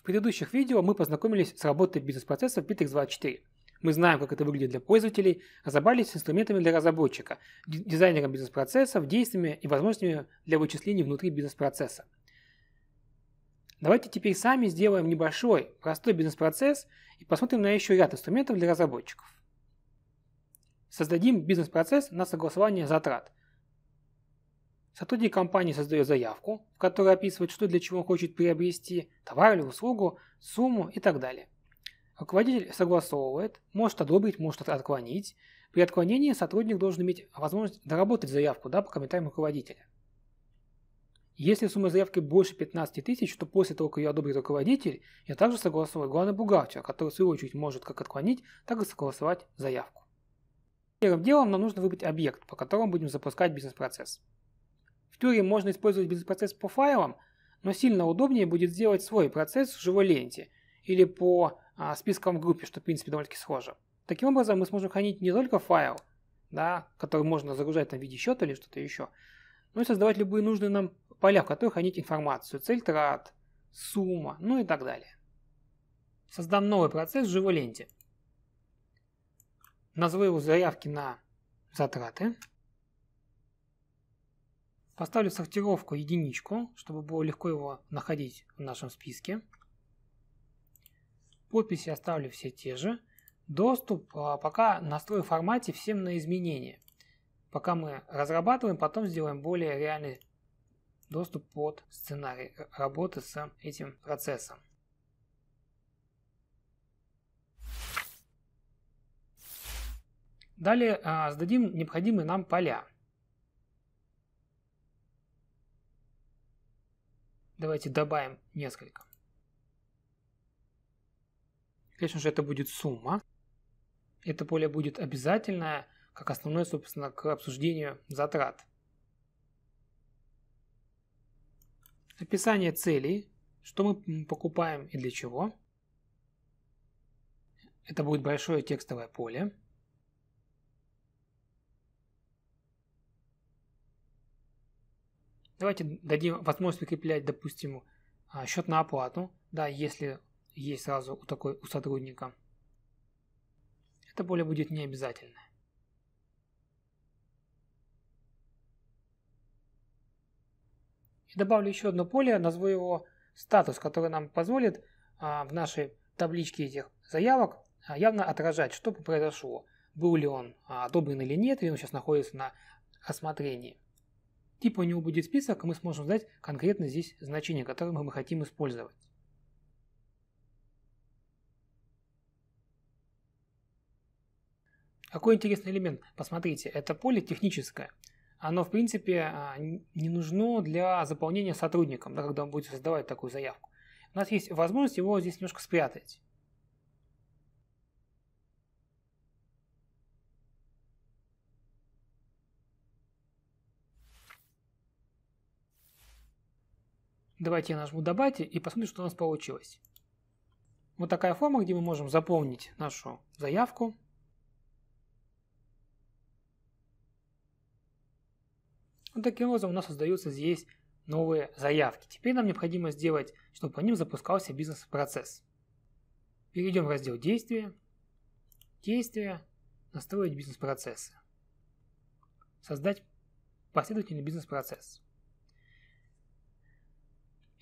В предыдущих видео мы познакомились с работой бизнес-процесса в Bittrex 24. Мы знаем, как это выглядит для пользователей, разобрались с инструментами для разработчика, дизайнером бизнес-процессов, действиями и возможностями для вычислений внутри бизнес-процесса. Давайте теперь сами сделаем небольшой, простой бизнес-процесс и посмотрим на еще ряд инструментов для разработчиков. Создадим бизнес-процесс на согласование затрат – Сотрудник компании создает заявку, в которой описывает, что для чего он хочет приобрести, товар или услугу, сумму и так далее. Руководитель согласовывает, может одобрить, может отклонить. При отклонении сотрудник должен иметь возможность доработать заявку да, по комментариям руководителя. Если сумма заявки больше 15 тысяч, то после того, как ее одобрит руководитель, я также согласовываю главный бухгалтер, который в свою очередь может как отклонить, так и согласовать заявку. Первым делом нам нужно выбрать объект, по которому будем запускать бизнес-процесс. Тюрем можно использовать бизнес-процесс по файлам, но сильно удобнее будет сделать свой процесс в живой ленте или по а, спискам в группе, что в принципе довольно-таки схоже. Таким образом мы сможем хранить не только файл, да, который можно загружать там в виде счета или что-то еще, но и создавать любые нужные нам поля, в которых хранить информацию, цель трат, сумма, ну и так далее. Создам новый процесс в живой ленте. Назову его заявки на затраты. Поставлю сортировку единичку, чтобы было легко его находить в нашем списке. Подписи оставлю все те же. Доступ а, пока настрою в формате всем на изменения. Пока мы разрабатываем, потом сделаем более реальный доступ под сценарий работы с этим процессом. Далее а, сдадим необходимые нам поля. Давайте добавим несколько. Конечно же, это будет сумма. Это поле будет обязательное, как основное, собственно, к обсуждению затрат. Описание целей, что мы покупаем и для чего. Это будет большое текстовое поле. Давайте дадим возможность накреплять, допустим, а, счет на оплату, да, если есть сразу у такой у сотрудника. Это поле будет не обязательно. И добавлю еще одно поле, назову его статус, который нам позволит а, в нашей табличке этих заявок а, явно отражать, что произошло, был ли он одобрен или нет, или он сейчас находится на осмотрении. Типа у него будет список, и мы сможем знать конкретно здесь значение, которое мы хотим использовать. Какой интересный элемент. Посмотрите, это поле техническое. Оно, в принципе, а, не нужно для заполнения сотрудником, да, когда он будет создавать такую заявку. У нас есть возможность его здесь немножко спрятать. Давайте я нажму «Добавьте» и посмотрим, что у нас получилось. Вот такая форма, где мы можем заполнить нашу заявку. Вот таким образом у нас создаются здесь новые заявки. Теперь нам необходимо сделать, чтобы по ним запускался бизнес-процесс. Перейдем в раздел «Действия», «Действия», «Настроить бизнес-процессы», «Создать последовательный бизнес-процесс».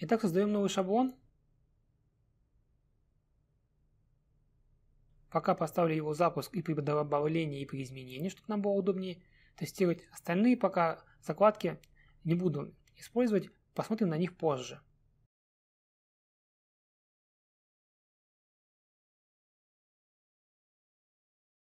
Итак, создаем новый шаблон. Пока поставлю его запуск и при добавлении, и при изменении, чтобы нам было удобнее тестировать. Остальные пока закладки не буду использовать, посмотрим на них позже.